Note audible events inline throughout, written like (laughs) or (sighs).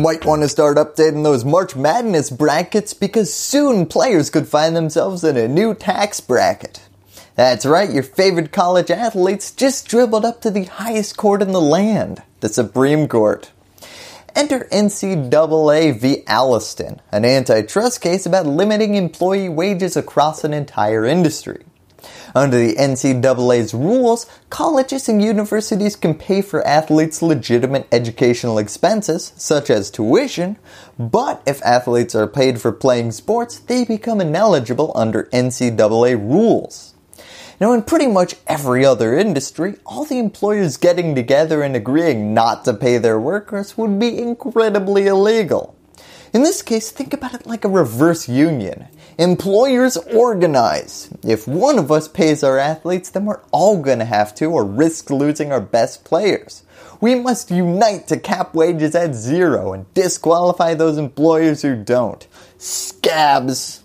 might want to start updating those March Madness brackets because soon players could find themselves in a new tax bracket. That's right, your favorite college athletes just dribbled up to the highest court in the land, the Supreme Court. Enter NCAA v. Alliston, an antitrust case about limiting employee wages across an entire industry. Under the NCAA's rules, colleges and universities can pay for athletes' legitimate educational expenses, such as tuition, but if athletes are paid for playing sports, they become ineligible under NCAA rules. Now in pretty much every other industry, all the employers getting together and agreeing not to pay their workers would be incredibly illegal. In this case, think about it like a reverse union. Employers organize. If one of us pays our athletes, then we're all going to have to or risk losing our best players. We must unite to cap wages at zero and disqualify those employers who don't. Scabs!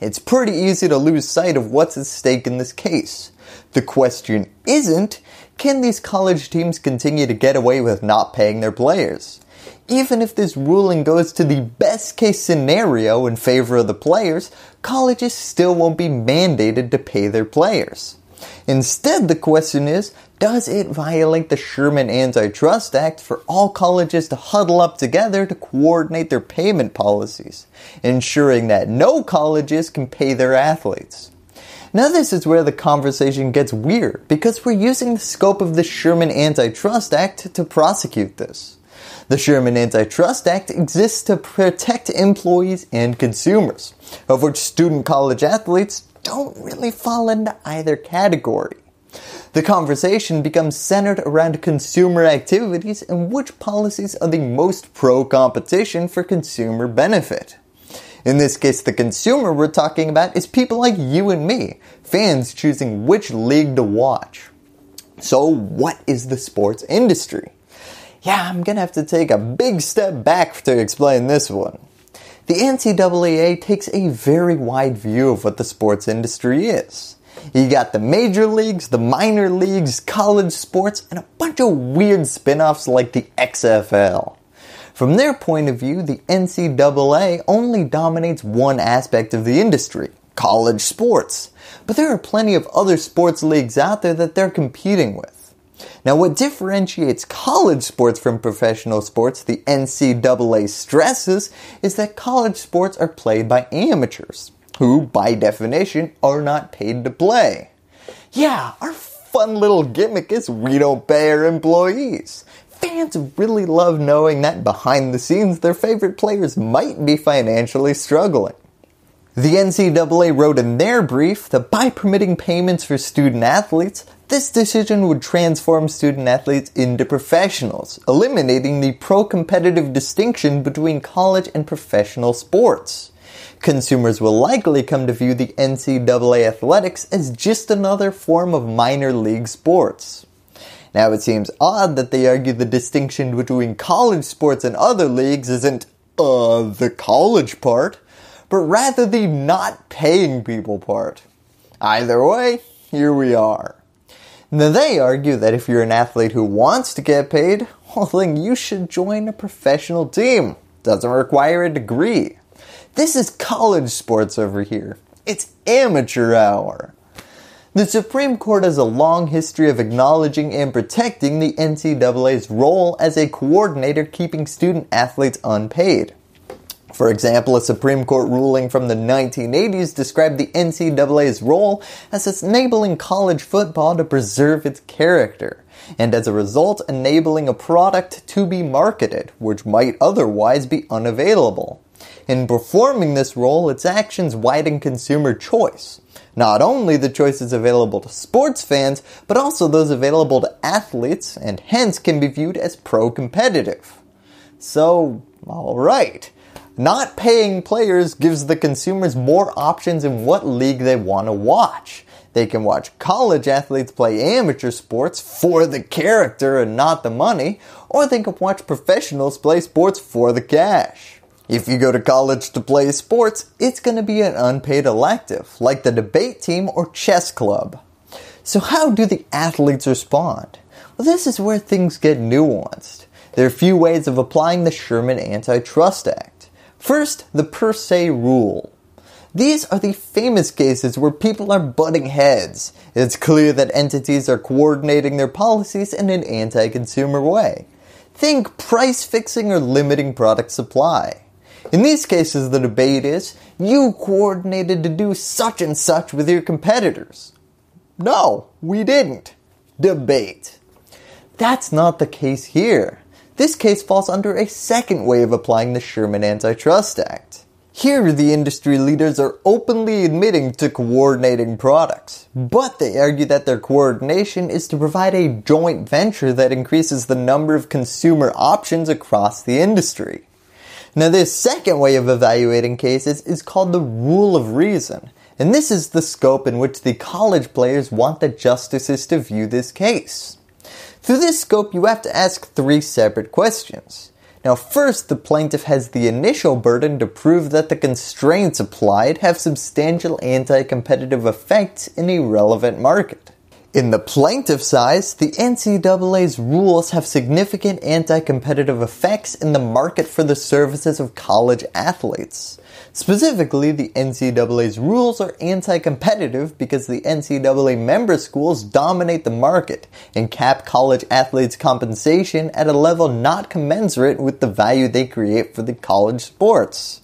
It's pretty easy to lose sight of what's at stake in this case. The question isn't, can these college teams continue to get away with not paying their players? Even if this ruling goes to the best case scenario in favor of the players, colleges still won't be mandated to pay their players. Instead, the question is, does it violate the Sherman Antitrust Act for all colleges to huddle up together to coordinate their payment policies, ensuring that no colleges can pay their athletes? Now this is where the conversation gets weird because we're using the scope of the Sherman Antitrust Act to prosecute this. The Sherman Antitrust Act exists to protect employees and consumers, of which student college athletes don't really fall into either category. The conversation becomes centered around consumer activities and which policies are the most pro-competition for consumer benefit. In this case, the consumer we're talking about is people like you and me, fans choosing which league to watch. So what is the sports industry? Yeah, I'm going to have to take a big step back to explain this one. The NCAA takes a very wide view of what the sports industry is. You got the major leagues, the minor leagues, college sports, and a bunch of weird spin-offs like the XFL. From their point of view, the NCAA only dominates one aspect of the industry, college sports. But there are plenty of other sports leagues out there that they're competing with. Now, what differentiates college sports from professional sports, the NCAA stresses, is that college sports are played by amateurs, who, by definition, are not paid to play. Yeah, our fun little gimmick is we don't pay our employees. Fans really love knowing that behind the scenes their favorite players might be financially struggling. The NCAA wrote in their brief that by permitting payments for student athletes, this decision would transform student athletes into professionals, eliminating the pro-competitive distinction between college and professional sports. Consumers will likely come to view the NCAA athletics as just another form of minor league sports. Now it seems odd that they argue the distinction between college sports and other leagues isn't, uh, the college part, but rather the not paying people part. Either way, here we are. Now they argue that if you're an athlete who wants to get paid, well then you should join a professional team. Doesn't require a degree. This is college sports over here. It's amateur hour. The Supreme Court has a long history of acknowledging and protecting the NCAA's role as a coordinator keeping student athletes unpaid. For example, a Supreme Court ruling from the 1980s described the NCAA's role as enabling college football to preserve its character and as a result enabling a product to be marketed, which might otherwise be unavailable. In performing this role, its actions widen consumer choice. Not only the choices available to sports fans, but also those available to athletes and hence can be viewed as pro-competitive. So, alright. Not paying players gives the consumers more options in what league they want to watch. They can watch college athletes play amateur sports for the character and not the money, or they can watch professionals play sports for the cash. If you go to college to play sports, it's going to be an unpaid elective, like the debate team or chess club. So how do the athletes respond? Well, this is where things get nuanced. There are a few ways of applying the Sherman Antitrust Act. First, the per se rule. These are the famous cases where people are butting heads. It's clear that entities are coordinating their policies in an anti-consumer way. Think price fixing or limiting product supply. In these cases, the debate is, you coordinated to do such and such with your competitors. No, we didn't. Debate. That's not the case here. This case falls under a second way of applying the Sherman Antitrust Act. Here, the industry leaders are openly admitting to coordinating products, but they argue that their coordination is to provide a joint venture that increases the number of consumer options across the industry. Now this second way of evaluating cases is called the rule of reason, and this is the scope in which the college players want the justices to view this case. Through this scope, you have to ask three separate questions. Now first, the plaintiff has the initial burden to prove that the constraints applied have substantial anti-competitive effects in a relevant market. In the plaintiff's eyes, the NCAA's rules have significant anti-competitive effects in the market for the services of college athletes. Specifically, the NCAA's rules are anti-competitive because the NCAA member schools dominate the market and cap college athletes' compensation at a level not commensurate with the value they create for the college sports.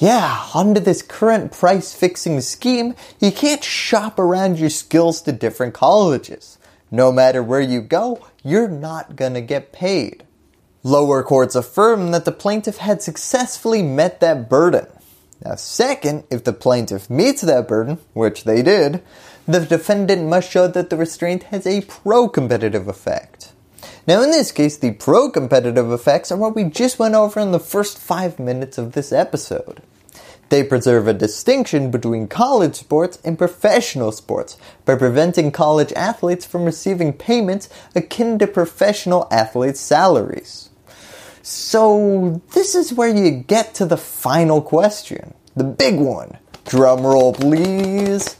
Yeah, under this current price fixing scheme, you can't shop around your skills to different colleges. No matter where you go, you're not going to get paid. Lower courts affirm that the plaintiff had successfully met that burden. Now second, if the plaintiff meets that burden, which they did, the defendant must show that the restraint has a pro-competitive effect. Now in this case, the pro-competitive effects are what we just went over in the first 5 minutes of this episode. They preserve a distinction between college sports and professional sports by preventing college athletes from receiving payments akin to professional athletes' salaries. So this is where you get to the final question, the big one. Drum roll please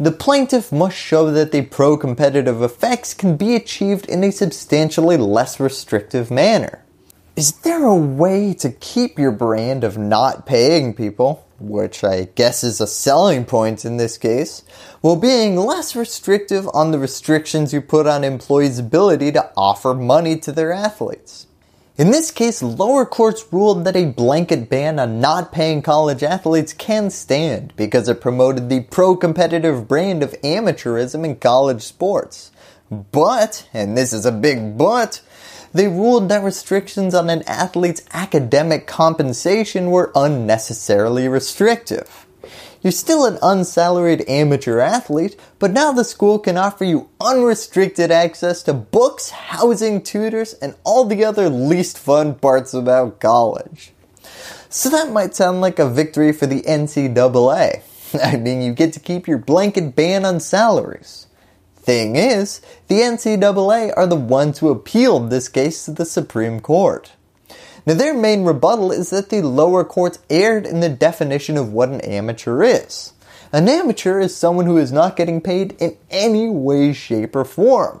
the plaintiff must show that the pro-competitive effects can be achieved in a substantially less restrictive manner. Is there a way to keep your brand of not paying people, which I guess is a selling point in this case, while being less restrictive on the restrictions you put on employees' ability to offer money to their athletes? In this case, lower courts ruled that a blanket ban on not paying college athletes can stand because it promoted the pro-competitive brand of amateurism in college sports. But, and this is a big but, they ruled that restrictions on an athlete's academic compensation were unnecessarily restrictive. You're still an unsalaried amateur athlete, but now the school can offer you unrestricted access to books, housing, tutors, and all the other least fun parts about college. So that might sound like a victory for the NCAA. (laughs) I mean, you get to keep your blanket ban on salaries. Thing is, the NCAA are the ones who appealed this case to the Supreme Court. Now, their main rebuttal is that the lower courts erred in the definition of what an amateur is. An amateur is someone who is not getting paid in any way, shape, or form.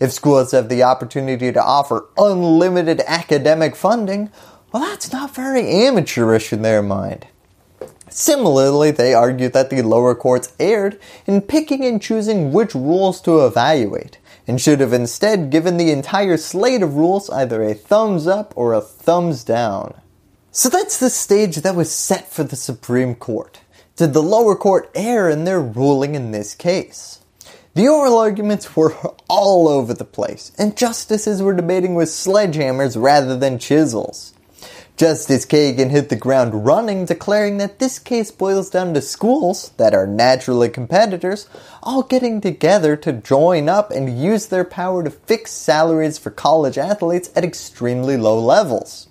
If schools have the opportunity to offer unlimited academic funding, well, that's not very amateurish in their mind. Similarly, they argue that the lower courts erred in picking and choosing which rules to evaluate, and should have instead given the entire slate of rules either a thumbs up or a thumbs down. So that's the stage that was set for the Supreme Court. Did the lower court err in their ruling in this case? The oral arguments (laughs) were all over the place, and justices were debating with sledgehammers rather than chisels. Justice Kagan hit the ground running, declaring that this case boils down to schools that are naturally competitors all getting together to join up and use their power to fix salaries for college athletes at extremely low levels.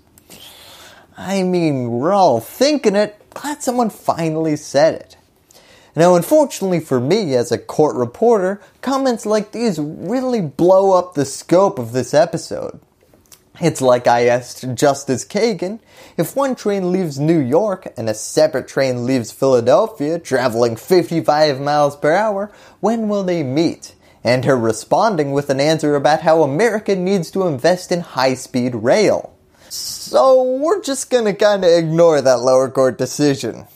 I mean, we're all thinking it, glad someone finally said it. Now unfortunately for me as a court reporter, comments like these really blow up the scope of this episode. It's like I asked Justice Kagan, if one train leaves New York and a separate train leaves Philadelphia traveling 55 miles per hour, when will they meet? And her responding with an answer about how America needs to invest in high speed rail. So we're just gonna kinda ignore that lower court decision.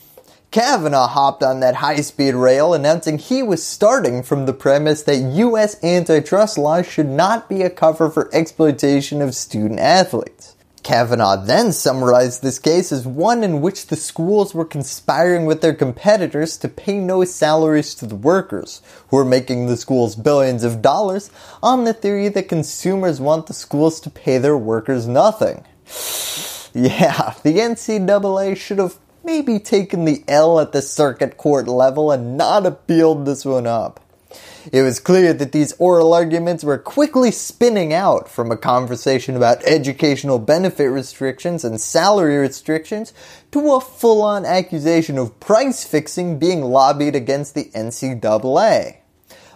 Kavanaugh hopped on that high speed rail, announcing he was starting from the premise that U.S. antitrust laws should not be a cover for exploitation of student athletes. Kavanaugh then summarized this case as one in which the schools were conspiring with their competitors to pay no salaries to the workers, who are making the schools billions of dollars, on the theory that consumers want the schools to pay their workers nothing. (sighs) Yeah, the NCAA should have maybe taken the L at the circuit court level and not appealed this one up. It was clear that these oral arguments were quickly spinning out from a conversation about educational benefit restrictions and salary restrictions to a full-on accusation of price fixing being lobbied against the NCAA.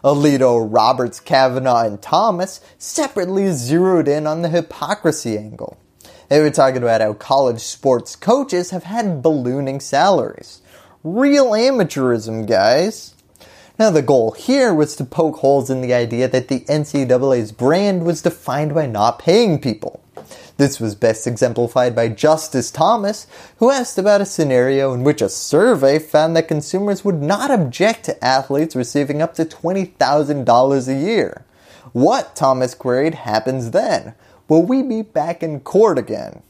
Alito, Roberts, Kavanaugh, and Thomas separately zeroed in on the hypocrisy angle. They were talking about how college sports coaches have had ballooning salaries. Real amateurism, guys. Now, the goal here was to poke holes in the idea that the NCAA's brand was defined by not paying people. This was best exemplified by Justice Thomas, who asked about a scenario in which a survey found that consumers would not object to athletes receiving up to $20,000 a year. What, Thomas queried, happens then? will we be back in court again?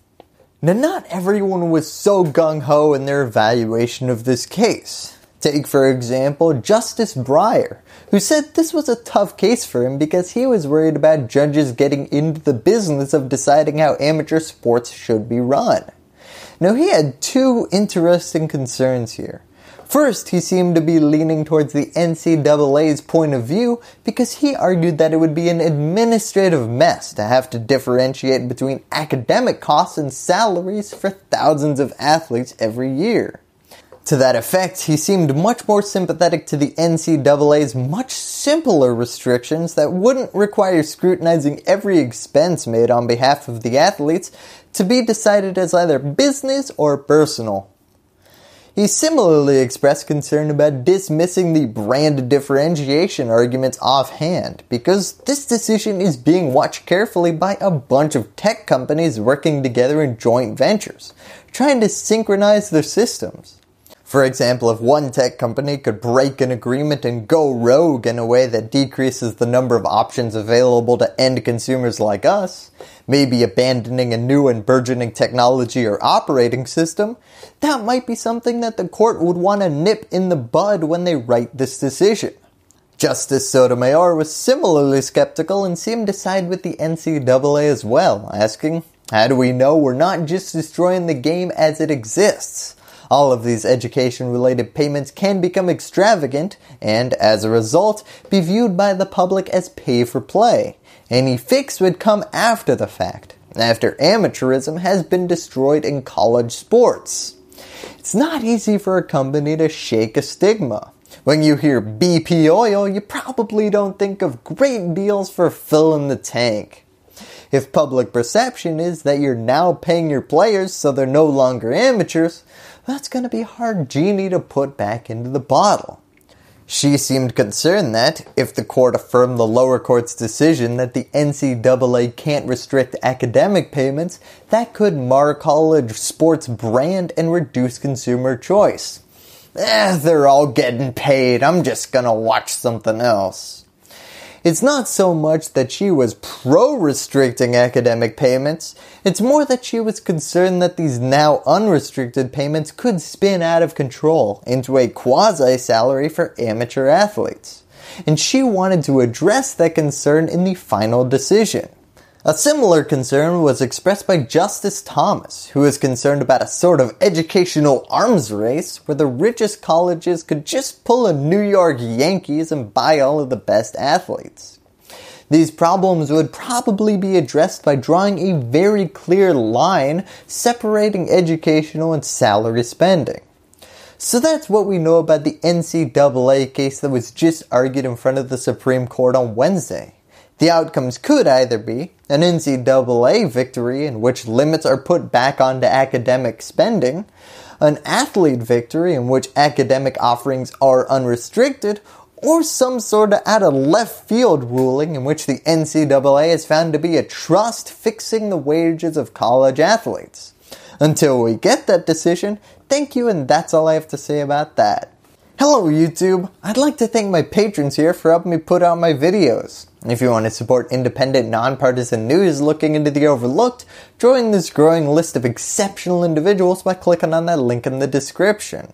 Now, not everyone was so gung ho in their evaluation of this case. Take, for example, Justice Breyer, who said this was a tough case for him because he was worried about judges getting into the business of deciding how amateur sports should be run. Now, he had two interesting concerns here. First, he seemed to be leaning towards the NCAA's point of view because he argued that it would be an administrative mess to have to differentiate between academic costs and salaries for thousands of athletes every year. To that effect, he seemed much more sympathetic to the NCAA's much simpler restrictions that wouldn't require scrutinizing every expense made on behalf of the athletes to be decided as either business or personal. He similarly expressed concern about dismissing the brand differentiation arguments offhand because this decision is being watched carefully by a bunch of tech companies working together in joint ventures, trying to synchronize their systems. For example, if one tech company could break an agreement and go rogue in a way that decreases the number of options available to end consumers like us, maybe abandoning a new and burgeoning technology or operating system, that might be something that the court would want to nip in the bud when they write this decision. Justice Sotomayor was similarly skeptical and seemed to side with the NCAA as well, asking, how do we know we're not just destroying the game as it exists? All of these education related payments can become extravagant and, as a result, be viewed by the public as pay for play. Any fix would come after the fact, after amateurism has been destroyed in college sports. It's not easy for a company to shake a stigma. When you hear BP oil, you probably don't think of great deals for filling the tank. If public perception is that you're now paying your players so they're no longer amateurs, that's going to be hard genie to put back into the bottle. She seemed concerned that, if the court affirmed the lower court's decision that the NCAA can't restrict academic payments, that could mar college sports brand and reduce consumer choice. Eh, they're all getting paid, I'm just gonna watch something else. It's not so much that she was pro-restricting academic payments, it's more that she was concerned that these now unrestricted payments could spin out of control into a quasi-salary for amateur athletes, and she wanted to address that concern in the final decision. A similar concern was expressed by Justice Thomas, who was concerned about a sort of educational arms race where the richest colleges could just pull a New York Yankees and buy all of the best athletes. These problems would probably be addressed by drawing a very clear line separating educational and salary spending. So that's what we know about the NCAA case that was just argued in front of the Supreme Court on Wednesday. The outcomes could either be an NCAA victory in which limits are put back onto academic spending, an athlete victory in which academic offerings are unrestricted, or some sort of out of left field ruling in which the NCAA is found to be a trust fixing the wages of college athletes. Until we get that decision, thank you and that's all I have to say about that. Hello YouTube! I'd like to thank my patrons here for helping me put out my videos. If you want to support independent, nonpartisan news looking into the overlooked, join this growing list of exceptional individuals by clicking on that link in the description.